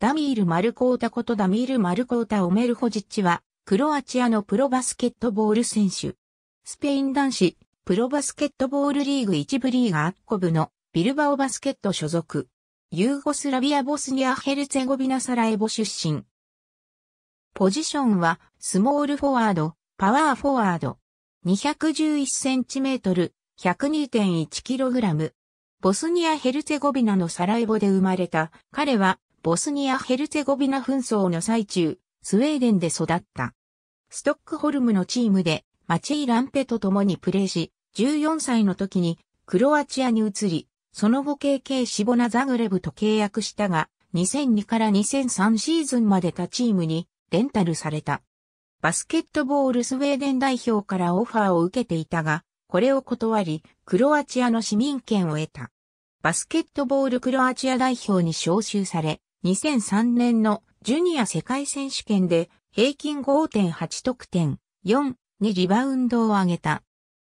ダミール・マルコータことダミール・マルコータ・オメルホジッチは、クロアチアのプロバスケットボール選手。スペイン男子、プロバスケットボールリーグ1部リーガアッコブのビルバオバスケット所属。ユーゴスラビア・ボスニア・ヘルツェゴビナ・サラエボ出身。ポジションは、スモールフォワード、パワーフォワード。2 1 1トル、1 0 2 1ラム。ボスニア・ヘルツェゴビナのサラエボで生まれた、彼はボスニア・ヘルツェゴビナ紛争の最中、スウェーデンで育った。ストックホルムのチームで、マチェイ・ランペと共にプレーし、14歳の時にクロアチアに移り、その後 KK シボナ・ザグレブと契約したが、2002から2003シーズンまで他チームにレンタルされた。バスケットボールスウェーデン代表からオファーを受けていたが、これを断り、クロアチアの市民権を得た。バスケットボールクロアチア代表に招集され、2003年のジュニア世界選手権で平均5.8得点、4、にリバウンドを上げた。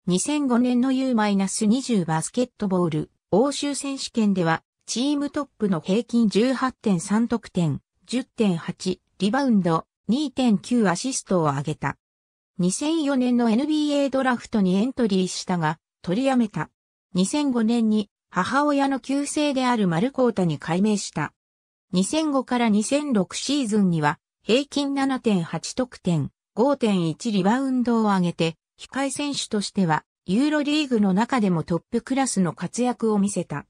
2005年の U-20 バスケットボール欧州選手権ではチームトップの平均18.3得点、10.8リバウンド、2.9アシストを上げた。2004年の NBA ドラフトにエントリーしたが、取りやめた。2005年に母親の旧姓であるマルコータに改名した。2005から2006シーズンには平均7.8得点、5.1リバウンドを上げて、控え選手としてはユーロリーグの中でもトップクラスの活躍を見せた。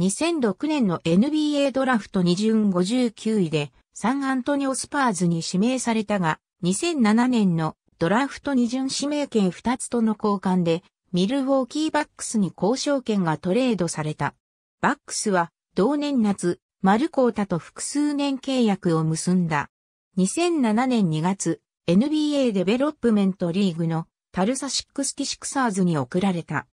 2006年の NBA ドラフト2巡59位でサンアントニオスパーズに指名されたが、2007年のドラフト2巡指名権2つとの交換で、ミルウォーキーバックスに交渉権がトレードされた。バックスは同年夏、マルコータと複数年契約を結んだ。2007年2月、NBA デベロップメントリーグのタルサ6 6サーズーに送られた。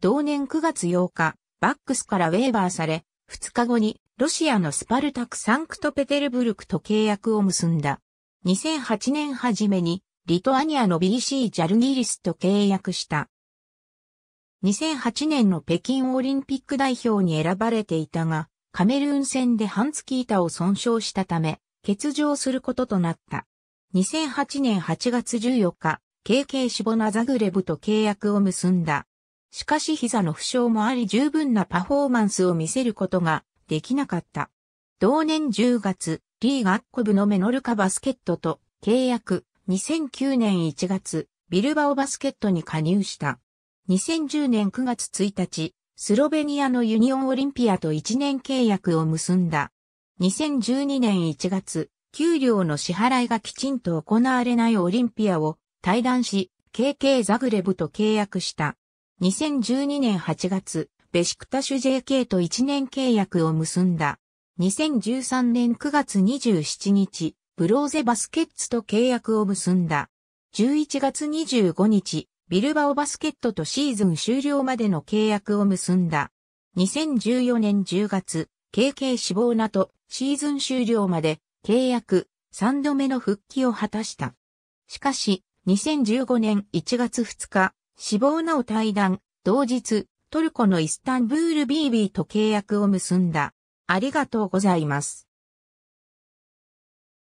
同年9月8日、バックスからウェーバーされ、2日後にロシアのスパルタクサンクトペテルブルクと契約を結んだ。2008年初めにリトアニアの BC ジャルギリスと契約した。2008年の北京オリンピック代表に選ばれていたが、カメルーン戦でハンツキータを損傷したため、欠場することとなった。2008年8月14日、KK シボナザグレブと契約を結んだ。しかし膝の負傷もあり十分なパフォーマンスを見せることができなかった。同年10月、リーガッコブのメノルカバスケットと契約、2009年1月、ビルバオバスケットに加入した。2010年9月1日、スロベニアのユニオンオリンピアと1年契約を結んだ。2012年1月、給料の支払いがきちんと行われないオリンピアを退団し、KK ザグレブと契約した。2012年8月、ベシクタシュ JK と1年契約を結んだ。2013年9月27日、ブローゼバスケッツと契約を結んだ。11月25日、ビルバオバスケットとシーズン終了までの契約を結んだ。2014年10月、KK 死亡なとシーズン終了まで契約3度目の復帰を果たした。しかし、2015年1月2日、死亡なを退団、同日、トルコのイスタンブール BB と契約を結んだ。ありがとうございます。